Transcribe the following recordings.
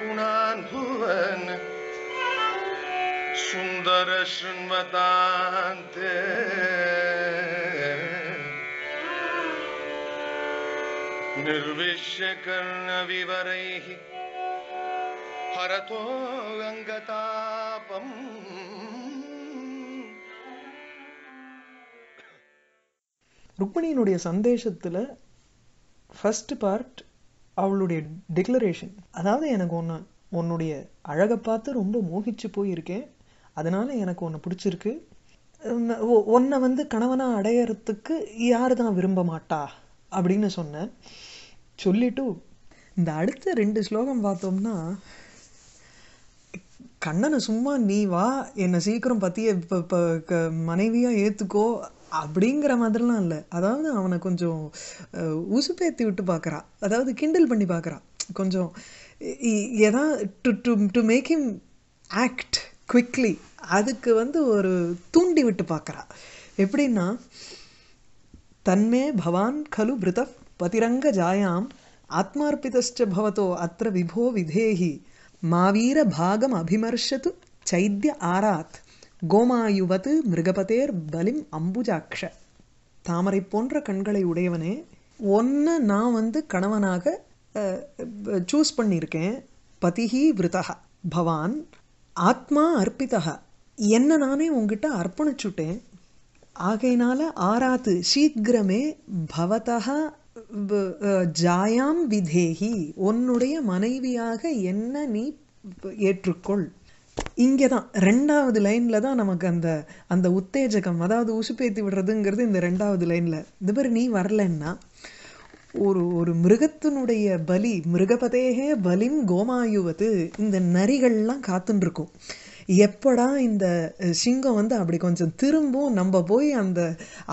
குணான் புவன் சுந்தர சுண்மதாந்த நிர்விஷ கர்ண விவரை பரதோ ருக்மிணியினுடைய சந்தேஷத்தில் ஃபர்ஸ்ட் பார்ட் அவளுடைய டிக்ளரேஷன் அதாவது எனக்கு ஒன்று உன்னுடைய அழகை பார்த்து ரொம்ப மோகிச்சு போயிருக்கேன் அதனால் எனக்கு ஒன்று பிடிச்சிருக்கு உன்னை வந்து கணவனாக அடையறதுக்கு யார் தான் விரும்ப மாட்டா அப்படின்னு சொன்னேன் சொல்லிவிட்டு இந்த அடுத்த ரெண்டு ஸ்லோகம் பார்த்தோம்னா கண்ணனை சும்மா நீ வா என்னை சீக்கிரம் பற்றிய இப்போ இப்போ க மனைவியாக ஏற்றுக்கோ அப்படிங்கிற மாதிரிலாம் இல்லை அதாவது அவனை கொஞ்சம் உசுப்பேத்தி விட்டு பார்க்குறான் அதாவது கிண்டல் பண்ணி பார்க்குறான் கொஞ்சம் எதா to to to make him act quickly அதுக்கு வந்து ஒரு தூண்டி விட்டு பார்க்குறா எப்படின்னா தன்மே பவான் கலு பிருத பதிரங்க ஜாயாம் ஆத்மார்ப்பிதச்ச பவதோ அத்த விபோ விதேஹி பாகம் அபிமர்ஷத்து சைத்ய ஆராத் கோமாயுவது மிருகபதேர் பலிம் அம்புஜாக்ஷ தாமரை போன்ற கண்களை உடையவனே ஒன்று நான் வந்து கணவனாக சூஸ் பண்ணியிருக்கேன் பதிஹி விரதா பவான் ஆத்மா அர்ப்பிதக என்ன நானே உங்ககிட்ட அர்ப்பணிச்சுட்டேன் ஆகையினால ஆராத்து சீக்கிரமே பவதா ஜாயாம் விதேகி உன்னுடைய மனைவியாக என்ன நீ ஏற்றுக்கொள் இங்கே தான் ரெண்டாவது லைனில் தான் நமக்கு அந்த அந்த உத்தேஜகம் அதாவது உசுப்பேத்தி விடுறதுங்கிறது இந்த ரெண்டாவது லைனில் இந்த மாதிரி நீ வரலன்னா ஒரு ஒரு மிருகத்தினுடைய பலி மிருகபதேகே பலிம் கோமாயுவது இந்த நரிகள்லாம் காத்துன்னு இருக்கும் எப்படா இந்த சிங்கம் வந்து அப்படி கொஞ்சம் திரும்பும் நம்ம போய் அந்த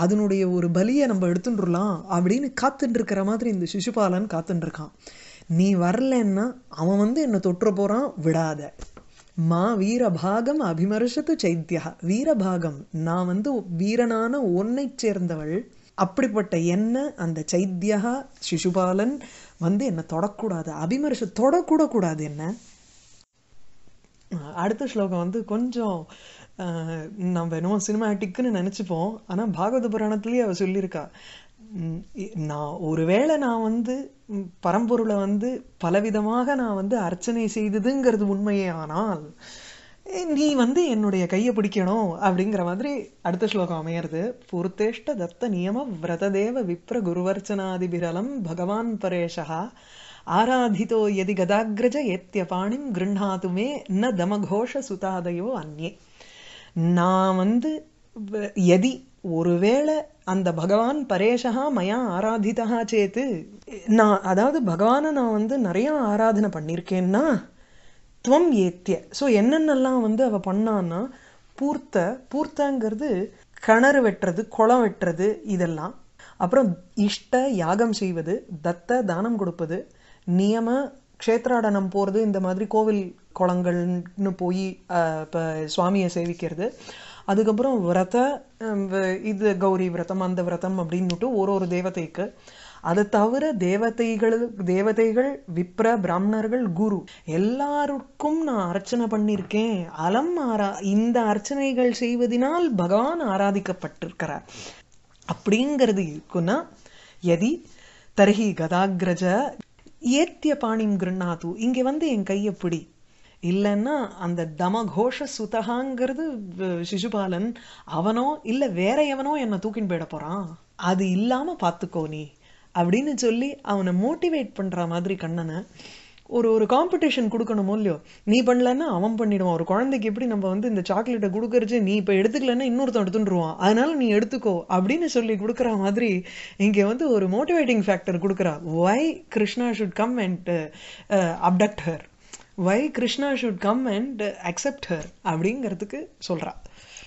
அதனுடைய ஒரு பலியை நம்ம எடுத்துட்டுருலாம் அப்படின்னு காத்துட்டுருக்கிற மாதிரி இந்த சிசுபாலன் காத்துட்டுருக்கான் நீ வரலன்னா அவன் வந்து என்னை தொற்று போகிறான் விடாத மா வீரபாகம் அபிமர்ஷத்து சைத்தியா வீரபாகம் நான் வந்து வீரனான ஒன்னை சேர்ந்தவள் அப்படிப்பட்ட என்ன அந்த சைத்தியா சிசுபாலன் வந்து என்னை தொடக்கூடாது அபிமர்ஷ தொடக்கூடக்கூடாது என்ன அடுத்த ஸ்லோகம் வந்து கொஞ்சம் நம்ம என்னமோ சினிமாட்டிக்குன்னு நினச்சிப்போம் ஆனால் பாகவத புராணத்துலேயே அவள் சொல்லியிருக்கா நான் ஒருவேளை நான் வந்து பரம்பொருளை வந்து பலவிதமாக நான் வந்து அர்ச்சனை செய்ததுங்கிறது உண்மையே ஆனால் நீ வந்து என்னுடைய கையை பிடிக்கணும் அப்படிங்கிற மாதிரி அடுத்த ஸ்லோகம் அமையிறது பூர்த்தேஷ்ட தத்த நியம விரததேவ விப்ர குருவர்ச்சனாதிபிரலம் பகவான் பரேஷகா ஆராதிதோ எதி கதாகிரஜ ஏத்தியபாணிம் கிருண்ணாதுமே ந தமகோஷ சுதாதயோ அந்நே நான் வந்து எதி ஒருவேளை அந்த பகவான் பரேஷகா மயா ஆராதிதா சேத்து நான் அதாவது பகவானை நான் வந்து நிறையா ஆராதனை பண்ணியிருக்கேன்னா துவம் ஏத்திய ஸோ என்னென்னலாம் வந்து அவள் பண்ணான்னா பூர்த்த பூர்த்தங்கிறது கிணறு வெட்டுறது குளம் வெட்டுறது இதெல்லாம் அப்புறம் இஷ்ட யாகம் செய்வது தத்த தானம் கொடுப்பது நியம க்ஷேத்ராடனம் போகிறது இந்த மாதிரி கோவில் குளங்கள்னு போய் இப்போ சுவாமியை சேவிக்கிறது அதுக்கப்புறம் விரத இது கௌரி விரதம் அந்த விரதம் அப்படின்னுட்டு ஒரு ஒரு தேவதைக்கு அதை தவிர தேவதைகள் தேவதைகள் விப்ர பிராமணர்கள் குரு எல்லாருக்கும் நான் அர்ச்சனை பண்ணியிருக்கேன் அலம் ஆரா இந்த அர்ச்சனைகள் செய்வதனால் பகவான் ஆராதிக்கப்பட்டிருக்கிறார் அப்படிங்கிறது இருக்குன்னா எதி தர்ஹி கதாகிரஜ ஏத்திய பாணிம் கிருண்ணாது இங்கே வந்து என் கையை பிடி இல்லைன்னா அந்த தமகோஷ சுதகாங்கிறது சிசுபாலன் அவனோ இல்லை வேற எவனோ என்னை தூக்கின்னு போயிட போகிறான் அது இல்லாமல் பார்த்துக்கோ நீ அப்படின்னு சொல்லி அவனை மோட்டிவேட் பண்ணுற மாதிரி கண்ணனை ஒரு ஒரு காம்படிஷன் கொடுக்கணுமோ இல்லையோ நீ பண்ணலன்னா அவன் பண்ணிடுவான் ஒரு குழந்தைக்கு எப்படி நம்ம வந்து இந்த சாக்லேட்டை கொடுக்கறது நீ இப்போ எடுத்துக்கலன்னா இன்னொருத்தன் எடுத்துருவான் அதனால நீ எடுத்துக்கோ அப்படின்னு சொல்லி கொடுக்குற மாதிரி இங்கே வந்து ஒரு மோட்டிவேட்டிங் ஃபேக்டர் கொடுக்குறா why Krishna should come and abduct her why Krishna should come and accept her அப்படிங்கிறதுக்கு சொல்கிறா